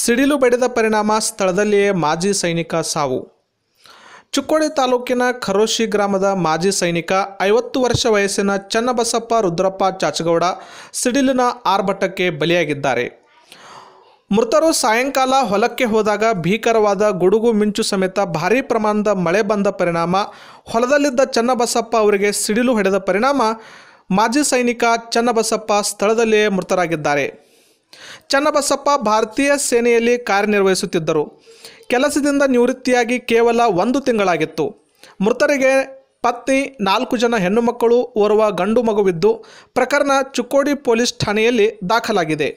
ಸಿಡಿಲು ಬಡಿದ ಪರಿಣಾಮ ಸ್ಥಳದಲ್ಲಿಯೇ ಮಾಜಿ ಸೈನಿಕ ಸಾವು ಚುಕ್ಕೋಡಿ ತಾಲೂಕಿನ ಖರೋಶಿ ಗ್ರಾಮದ ಮಾಜಿ ಸೈನಿಕ ಐವತ್ತು ವರ್ಷ ವಯಸ್ಸಿನ ಚನ್ನಬಸಪ್ಪ ರುದ್ರಪ್ಪ ಚಾಚಗೌಡ ಸಿಡಿಲಿನ ಆರ್ಭಟಕ್ಕೆ ಬಲಿಯಾಗಿದ್ದಾರೆ ಮೃತರು ಸಾಯಂಕಾಲ ಹೊಲಕ್ಕೆ ಹೋದಾಗ ಭೀಕರವಾದ ಗುಡುಗು ಮಿಂಚು ಸಮೇತ ಭಾರೀ ಪ್ರಮಾಣದ ಮಳೆ ಬಂದ ಪರಿಣಾಮ ಹೊಲದಲ್ಲಿದ್ದ ಚನ್ನಬಸಪ್ಪ ಅವರಿಗೆ ಸಿಡಿಲು ಹೊಡೆದ ಪರಿಣಾಮ ಮಾಜಿ ಸೈನಿಕ ಚನ್ನಬಸಪ್ಪ ಸ್ಥಳದಲ್ಲಿಯೇ ಮೃತರಾಗಿದ್ದಾರೆ ಚನ್ನಬಸಪ್ಪ ಭಾರತೀಯ ಸೇನೆಯಲ್ಲಿ ಕಾರ್ಯನಿರ್ವಹಿಸುತ್ತಿದ್ದರು ಕೆಲಸದಿಂದ ನಿವೃತ್ತಿಯಾಗಿ ಕೇವಲ ಒಂದು ತಿಂಗಳಾಗಿತ್ತು ಮೃತರಿಗೆ ಪತ್ನಿ ನಾಲ್ಕು ಜನ ಹೆಣ್ಣು ಮಕ್ಕಳು ಓರ್ವ ಗಂಡು ಮಗುವಿದ್ದು ಪ್ರಕರಣ ಚುಕ್ಕೋಡಿ ಪೊಲೀಸ್ ಠಾಣೆಯಲ್ಲಿ ದಾಖಲಾಗಿದೆ